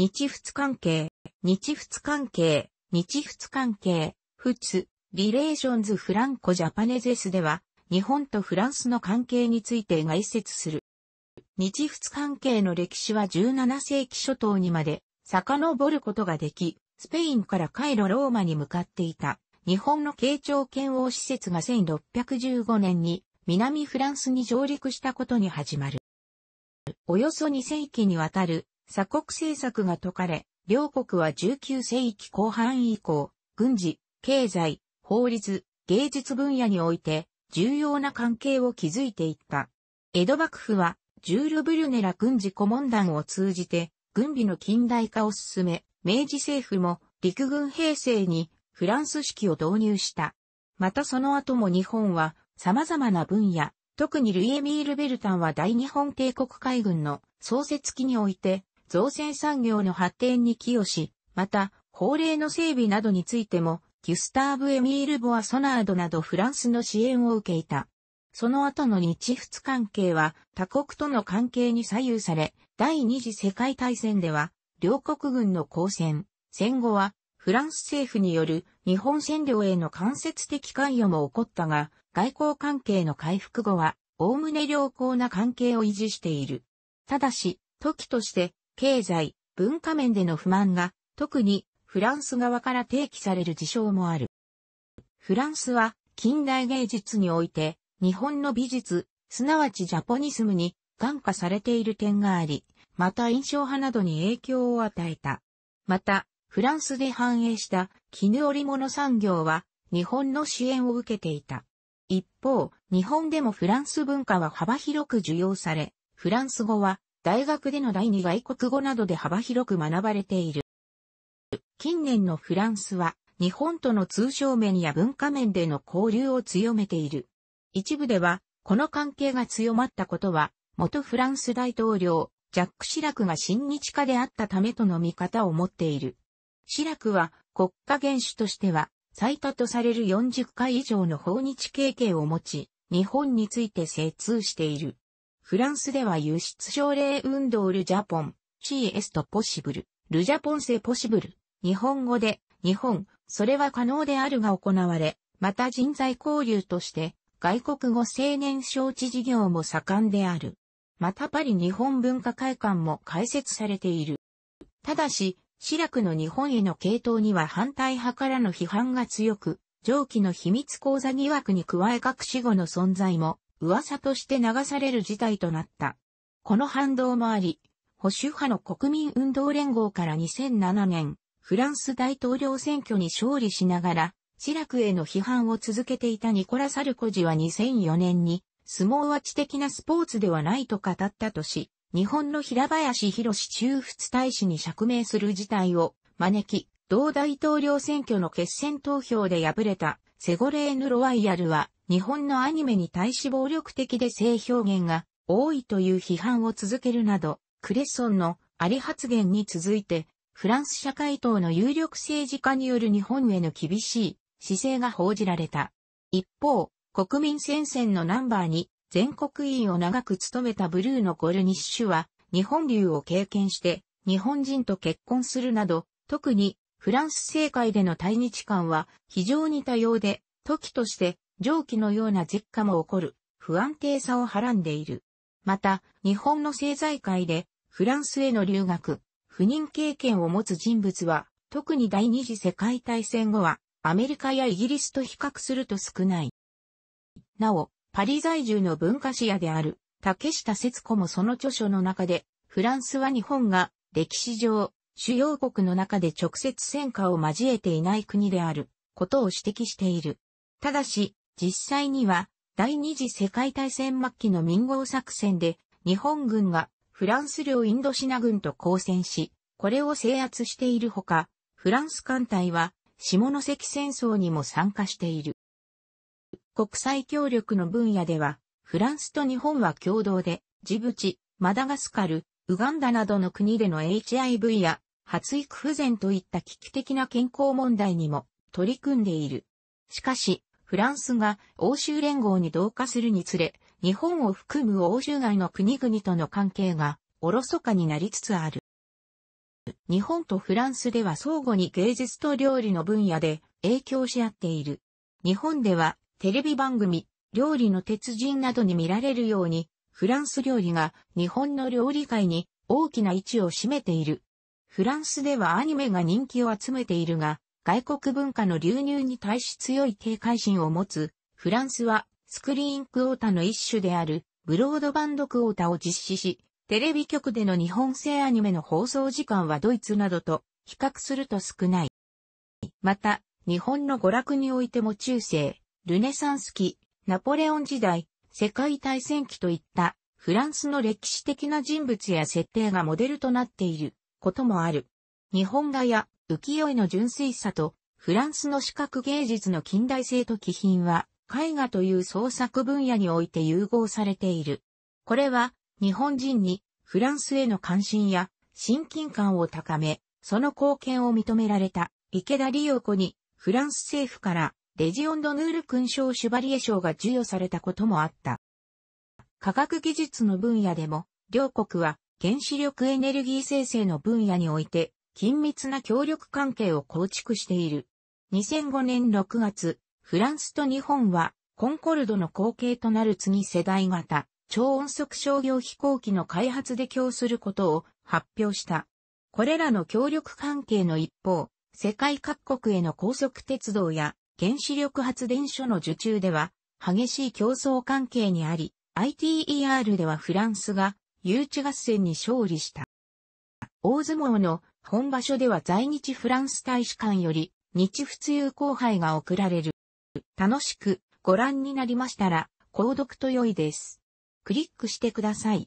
日仏関係、日仏関係、日仏関係、仏、リレーションズフランコジャパネゼスでは、日本とフランスの関係について概説する。日仏関係の歴史は17世紀初頭にまで遡ることができ、スペインからカイロローマに向かっていた日本の慶長剣王施設が1615年に南フランスに上陸したことに始まる。およそ2世紀にわたる鎖国政策が解かれ、両国は19世紀後半以降、軍事、経済、法律、芸術分野において重要な関係を築いていった。江戸幕府は、ジュール・ブリュネラ軍事顧問団を通じて、軍備の近代化を進め、明治政府も陸軍平成にフランス式を導入した。またその後も日本は様々な分野、特にルイエミール・ベルタンは大日本帝国海軍の創設期において造船産業の発展に寄与し、また、法令の整備などについても、ギュスターブ・エミール・ボア・ソナードなどフランスの支援を受けいた。その後の日仏関係は他国との関係に左右され、第二次世界大戦では、両国軍の交戦、戦後は、フランス政府による日本占領への間接的関与も起こったが、外交関係の回復後は、おおむね良好な関係を維持している。ただし、時として経済、文化面での不満が、特にフランス側から提起される事象もある。フランスは近代芸術において日本の美術、すなわちジャポニスムに眼下されている点があり、また印象派などに影響を与えた。また、フランスで繁栄した絹織物産業は日本の支援を受けていた。一方、日本でもフランス文化は幅広く受容され、フランス語は大学での第二外国語などで幅広く学ばれている。近年のフランスは、日本との通商面や文化面での交流を強めている。一部では、この関係が強まったことは、元フランス大統領、ジャック・シラクが親日家であったためとの見方を持っている。シラクは国家元首としては最多とされる40回以上の訪日経験を持ち、日本について精通している。フランスでは輸出奨励運動ルジャポン、CS とポシブル、ルジャポンセポシブル、日本語で、日本、それは可能であるが行われ、また人材交流として、外国語青年招致事業も盛んである。またパリ日本文化会館も開設されている。ただし、シラクの日本への系統には反対派からの批判が強く、上記の秘密講座疑惑に加え隠し後の存在も噂として流される事態となった。この反動もあり、保守派の国民運動連合から2007年、フランス大統領選挙に勝利しながら、シラクへの批判を続けていたニコラ・サルコジは2004年に、相撲は知的なスポーツではないと語ったとし、日本の平林博士中仏大使に釈明する事態を招き、同大統領選挙の決選投票で敗れたセゴレーヌ・ロワイヤルは日本のアニメに対し暴力的で性表現が多いという批判を続けるなど、クレソンのあり発言に続いて、フランス社会党の有力政治家による日本への厳しい姿勢が報じられた。一方、国民戦線のナンバーに全国委員を長く務めたブルーのゴルニッシュは、日本流を経験して、日本人と結婚するなど、特にフランス政界での対日感は非常に多様で、時として蒸気のような舌下も起こる不安定さをはらんでいる。また、日本の政財界でフランスへの留学、不妊経験を持つ人物は、特に第二次世界大戦後は、アメリカやイギリスと比較すると少ない。なお、パリ在住の文化史屋である、竹下節子もその著書の中で、フランスは日本が歴史上、主要国の中で直接戦火を交えていない国である、ことを指摘している。ただし、実際には第二次世界大戦末期の民号作戦で日本軍がフランス領インドシナ軍と交戦し、これを制圧しているほか、フランス艦隊は下関戦争にも参加している。国際協力の分野では、フランスと日本は共同で、ジブチ、マダガスカル、ウガンダなどの国での HIV や発育不全といった危機的な健康問題にも取り組んでいる。しかし、フランスが欧州連合に同化するにつれ、日本を含む欧州外の国々との関係がおろそかになりつつある。日本とフランスでは相互に芸術と料理の分野で影響し合っている。日本ではテレビ番組、料理の鉄人などに見られるように、フランス料理が日本の料理界に大きな位置を占めている。フランスではアニメが人気を集めているが、外国文化の流入に対し強い警戒心を持つ、フランスはスクリーンクオータの一種であるブロードバンドクオータを実施し、テレビ局での日本製アニメの放送時間はドイツなどと比較すると少ない。また、日本の娯楽においても中世、ルネサンス期、ナポレオン時代、世界大戦期といったフランスの歴史的な人物や設定がモデルとなっていることもある。日本画や浮世絵の純粋さと、フランスの視覚芸術の近代性と気品は、絵画という創作分野において融合されている。これは、日本人にフランスへの関心や親近感を高め、その貢献を認められた池田理代子にフランス政府からレジオンドヌール勲章シュバリエ賞が授与されたこともあった。科学技術の分野でも、両国は原子力エネルギー生成の分野において緊密な協力関係を構築している。2005年6月、フランスと日本はコンコルドの後継となる次世代型超音速商業飛行機の開発で供することを発表した。これらの協力関係の一方、世界各国への高速鉄道や原子力発電所の受注では激しい競争関係にあり、ITER ではフランスが誘致合戦に勝利した。大相撲の本場所では在日フランス大使館より日仏友後輩が贈られる。楽しくご覧になりましたら、購読と良いです。クリックしてください。